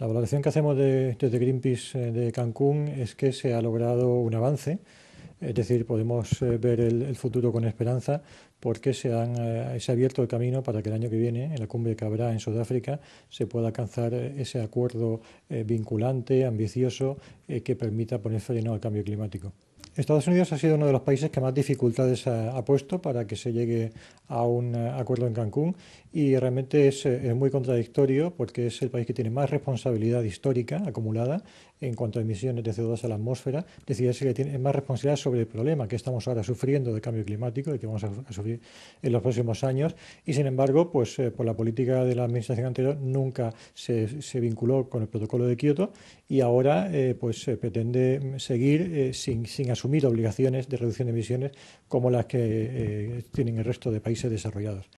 La valoración que hacemos desde Greenpeace eh, de Cancún es que se ha logrado un avance, es decir, podemos eh, ver el, futuro con esperanza porque se, eh, se ha abierto el camino para que el año que viene, en la cumbre que habrá en Sudáfrica, se pueda alcanzar ese acuerdo vinculante, ambicioso, que permita poner freno al cambio climático. Estados Unidos ha sido uno de los países que más dificultades ha, puesto para que se llegue a un eh, acuerdo en Cancún y realmente eh, es, muy contradictorio porque es el país que tiene más responsabilidad histórica acumulada en cuanto a emisiones de CO2 a la atmósfera, es decir, es el que tiene más responsabilidad sobre el problema que estamos ahora sufriendo de cambio climático y que vamos a, sufrir en los próximos años y sin embargo, pues eh, por la política de la administración anterior nunca se, se vinculó con el protocolo de Kioto y ahora pues pretende seguir sin, sin asumir mil obligaciones de reducción de emisiones como las que eh, tienen el resto de países desarrollados.